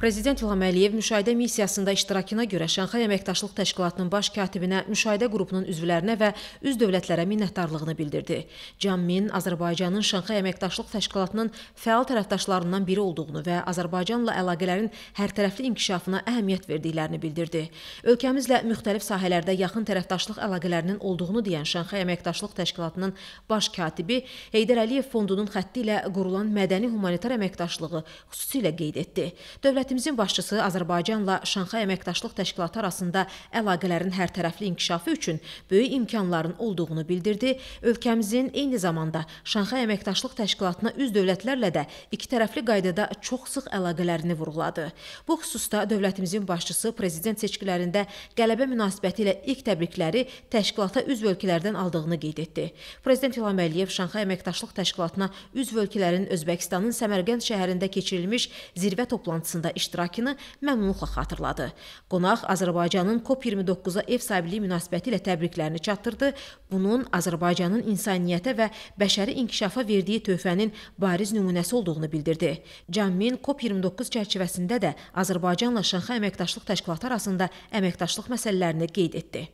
Prezident İlham Əliyev müşahidə missiyasında iştirakına görə Şanxay Əməkdaşlıq Təşkilatının baş katibinə, müşahidə qrupunun üzvlərinə və üz dövlətlərə minnətdarlığını bildirdi. Can Min Azərbaycanın Şanxay Əməkdaşlıq Təşkilatının fəal tərəfdaşlarından biri olduğunu və Azərbaycanla əlaqələrin hərtərəfli inkişafına əhəmiyyət verdiklərini bildirdi. Ölkəmizlə müxtəlif sahələrdə yaxın tərəfdaşlıq əlaqələrinin olduğunu deyən Şanxay Əməkdaşlıq Təşkilatının baş katibi Heydər Əliyev fondunun xətti ilə qurulan mədəni humanitar əməkdaşlığı xüsusilə qeyd etdi. Dövlət Dövlətimizin başçısı Azərbaycanla Şanxay Əməkdaşlıq Təşkilatı arasında əlaqələrin hərtərəfli inkişafı üçün böyük imkanların olduğunu bildirdi. Ölkəmizin eyni zamanda Şanxay Əməkdaşlıq Təşkilatına üz dövlətlərlə də ikitərəfli qaydada çox sıx əlaqələrini vurğuladı. Bu xüsusda dövlətimizin başçısı prezident seçkilərində qələbə münasibəti ilə ilk təbrikləri təşkilata üzv ölkələrdən aldığını qeyd etdi. Prezident İlham Əliyev Şanxay Əməkdaşlıq Təşkilatına üzv ölkələrin Özbəkistanın Səmərqənd şəhərində keçirilmiş zirvə toplantısında iştirakını məmnunluqla xatırladı. Qonaq Azərbaycanın COP29-a ev sahibliyi münasibəti ilə təbriklərini çatdırdı. Bunun Azərbaycanın insaniyyətə və bəşəri inkişafa verdiyi töhfənin bariz nümunəsi olduğunu bildirdi. Cəmin COP29 çərçivəsində də Azərbaycanla Şanxay əməkdaşlıq təşkilatı arasında əməkdaşlıq məsələlərini qeyd etdi.